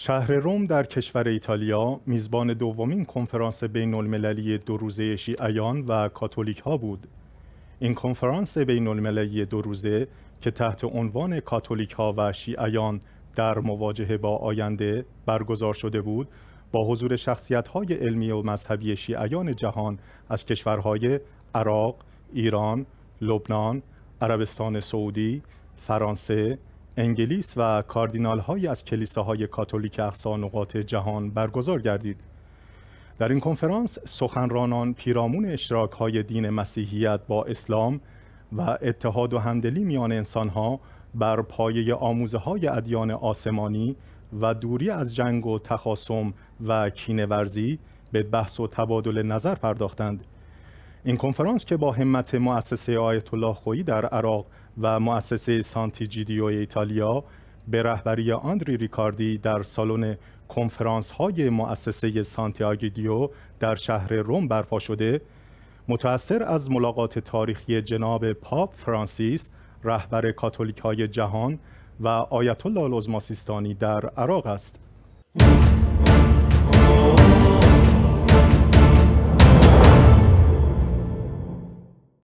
شهر روم در کشور ایتالیا میزبان دومین کنفرانس بین المللی دو روزه شیعیان و کاتولیک ها بود. این کنفرانس بین المللی دو روزه که تحت عنوان کاتولیک ها و شیعیان در مواجهه با آینده برگزار شده بود با حضور شخصیت های علمی و مذهبی شیعیان جهان از کشورهای عراق، ایران، لبنان، عربستان سعودی، فرانسه، انگلیس و کاردینال های از کلیساهای کاتولیک اقصا نقاط جهان برگزار گردید. در این کنفرانس سخنرانان پیرامون اشتراک های دین مسیحیت با اسلام و اتحاد و همدلی میان ها بر پایه آموزه های ادیان آسمانی و دوری از جنگ و تخاصم و کینه ورزی به بحث و تبادل نظر پرداختند. این کنفرانس که با همت مؤسسه آیت الله خویی در عراق و مؤسسه سانتی جیدیو ایتالیا به رهبری آندری ریکاردی در سالن کنفرانس های مؤسسه سانتیاگیدیو در شهر روم برپا شده متأثر از ملاقات تاریخی جناب پاپ فرانسیس رهبر کاتولیک های جهان و آیت الله العظما سیستانی در عراق است